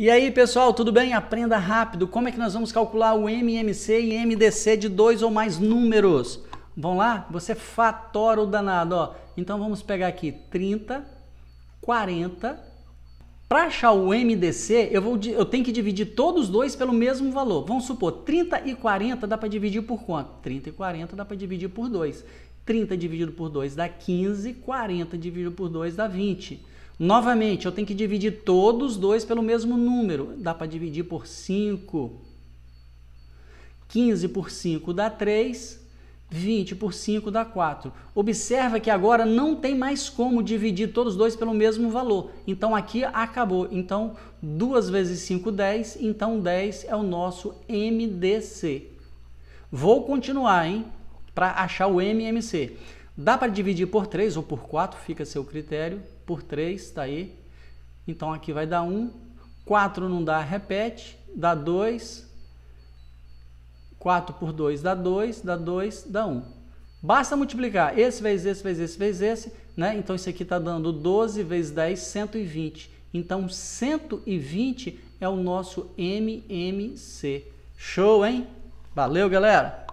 E aí, pessoal, tudo bem? Aprenda rápido como é que nós vamos calcular o MMC e MDC de dois ou mais números. Vamos lá? Você é fatora o danado, ó. Então vamos pegar aqui 30, 40. Para achar o MDC, eu, vou, eu tenho que dividir todos os dois pelo mesmo valor. Vamos supor, 30 e 40 dá para dividir por quanto? 30 e 40 dá para dividir por 2. 30 dividido por 2 dá 15, 40 dividido por 2 dá 20. Novamente, eu tenho que dividir todos os dois pelo mesmo número. Dá para dividir por 5. 15 por 5 dá 3. 20 por 5 dá 4. Observa que agora não tem mais como dividir todos os dois pelo mesmo valor. Então aqui acabou. Então 2 vezes 5, 10. Então 10 é o nosso MDC. Vou continuar, hein? Para achar o MMC. Dá para dividir por 3 ou por 4, fica a seu critério. Por 3, está aí. Então aqui vai dar 1. 4 não dá, repete. Dá 2. 4 por 2 dá 2, dá 2, dá 1. Basta multiplicar esse vezes esse vezes esse vezes esse, né? Então isso aqui está dando 12 vezes 10, 120. Então 120 é o nosso MMC. Show, hein? Valeu, galera!